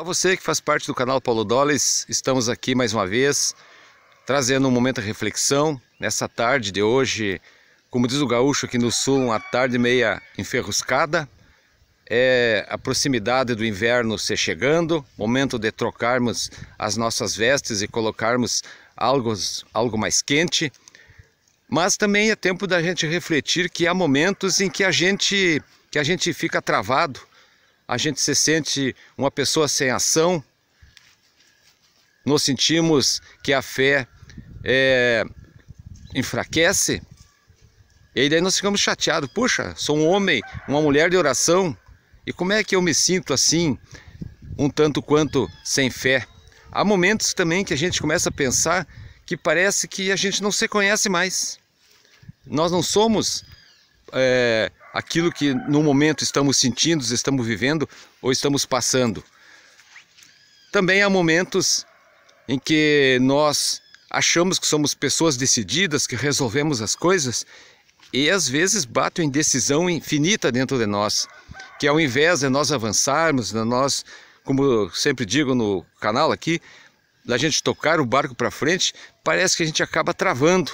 A você que faz parte do canal Paulo Doles, estamos aqui mais uma vez trazendo um momento de reflexão nessa tarde de hoje, como diz o gaúcho aqui no sul, uma tarde meia enferruscada. É a proximidade do inverno se chegando, momento de trocarmos as nossas vestes e colocarmos algo, algo mais quente. Mas também é tempo da gente refletir que há momentos em que a gente que a gente fica travado a gente se sente uma pessoa sem ação, nós sentimos que a fé é, enfraquece, e daí nós ficamos chateados. Puxa, sou um homem, uma mulher de oração, e como é que eu me sinto assim, um tanto quanto sem fé? Há momentos também que a gente começa a pensar que parece que a gente não se conhece mais. Nós não somos é, aquilo que no momento estamos sentindo, estamos vivendo ou estamos passando. Também há momentos em que nós achamos que somos pessoas decididas, que resolvemos as coisas e às vezes bate uma indecisão infinita dentro de nós, que ao invés de nós avançarmos, de nós, como eu sempre digo no canal aqui, da gente tocar o barco para frente, parece que a gente acaba travando.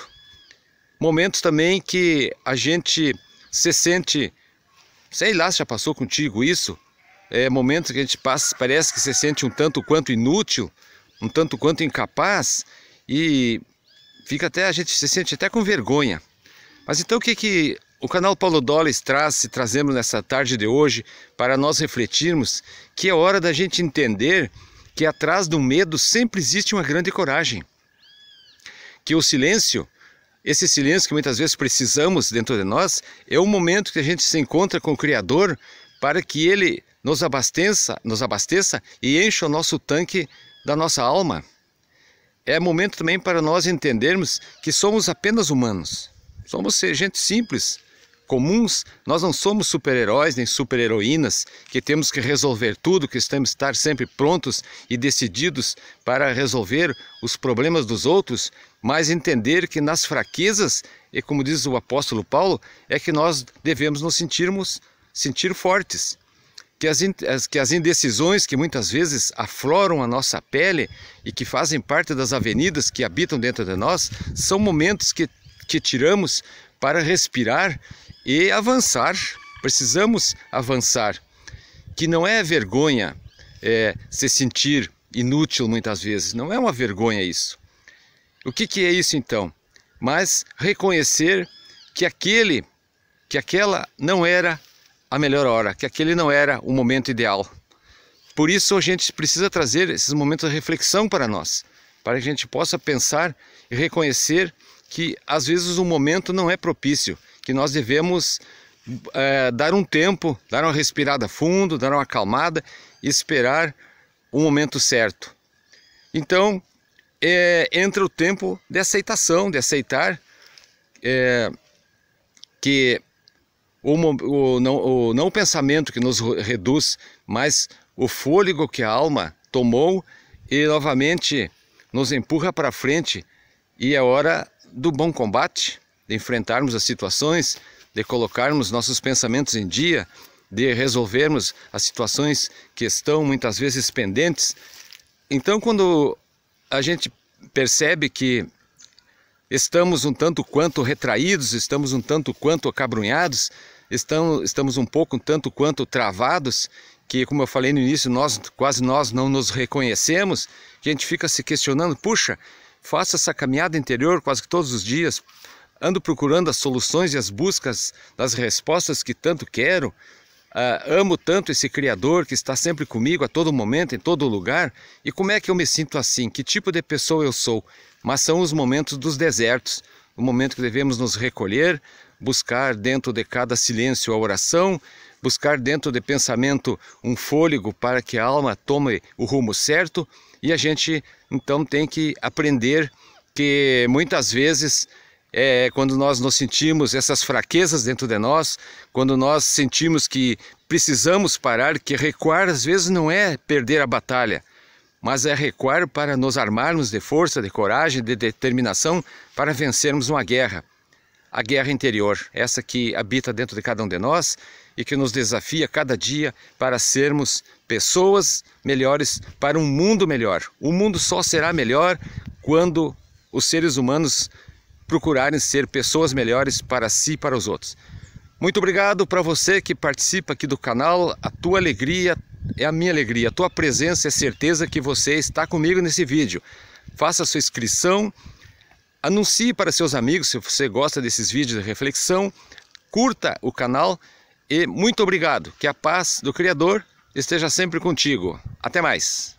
Momentos também que a gente você sente, sei lá se já passou contigo isso, é momentos que a gente passa, parece que você sente um tanto quanto inútil, um tanto quanto incapaz e fica até a gente se sente até com vergonha. Mas então o que que o canal Paulo Dolis traz, se trazemos nessa tarde de hoje para nós refletirmos que é hora da gente entender que atrás do medo sempre existe uma grande coragem. Que o silêncio esse silêncio que muitas vezes precisamos dentro de nós é o momento que a gente se encontra com o Criador para que Ele nos abasteça, nos abasteça e encha o nosso tanque da nossa alma. É momento também para nós entendermos que somos apenas humanos. Somos gente simples, comuns, nós não somos super-heróis nem super-heroínas que temos que resolver tudo, que temos que estar sempre prontos e decididos para resolver os problemas dos outros, mas entender que nas fraquezas, e como diz o apóstolo Paulo, é que nós devemos nos sentirmos sentir fortes. Que as, que as indecisões que muitas vezes afloram a nossa pele e que fazem parte das avenidas que habitam dentro de nós são momentos que, que tiramos para respirar e avançar. Precisamos avançar. Que não é vergonha é, se sentir inútil muitas vezes. Não é uma vergonha isso. O que, que é isso então? Mas reconhecer que aquele, que aquela não era a melhor hora, que aquele não era o momento ideal. Por isso a gente precisa trazer esses momentos de reflexão para nós, para que a gente possa pensar e reconhecer que às vezes o momento não é propício que nós devemos é, dar um tempo, dar uma respirada fundo, dar uma acalmada e esperar o momento certo. Então, é, entra o tempo de aceitação, de aceitar é, que o, o, não, o, não o pensamento que nos reduz, mas o fôlego que a alma tomou e novamente nos empurra para frente e é hora do bom combate de enfrentarmos as situações, de colocarmos nossos pensamentos em dia, de resolvermos as situações que estão muitas vezes pendentes. Então, quando a gente percebe que estamos um tanto quanto retraídos, estamos um tanto quanto acabrunhados, estamos, estamos um pouco um tanto quanto travados, que como eu falei no início, nós quase nós não nos reconhecemos, que a gente fica se questionando, puxa, faça essa caminhada interior quase que todos os dias, ando procurando as soluções e as buscas das respostas que tanto quero. Uh, amo tanto esse Criador que está sempre comigo a todo momento, em todo lugar. E como é que eu me sinto assim? Que tipo de pessoa eu sou? Mas são os momentos dos desertos o momento que devemos nos recolher, buscar dentro de cada silêncio a oração, buscar dentro de pensamento um fôlego para que a alma tome o rumo certo. E a gente então tem que aprender que muitas vezes é quando nós nos sentimos essas fraquezas dentro de nós, quando nós sentimos que precisamos parar, que recuar às vezes não é perder a batalha, mas é recuar para nos armarmos de força, de coragem, de determinação para vencermos uma guerra. A guerra interior, essa que habita dentro de cada um de nós e que nos desafia cada dia para sermos pessoas melhores, para um mundo melhor. O mundo só será melhor quando os seres humanos procurarem ser pessoas melhores para si e para os outros. Muito obrigado para você que participa aqui do canal. A tua alegria é a minha alegria. A tua presença é certeza que você está comigo nesse vídeo. Faça sua inscrição, anuncie para seus amigos se você gosta desses vídeos de reflexão, curta o canal e muito obrigado. Que a paz do Criador esteja sempre contigo. Até mais!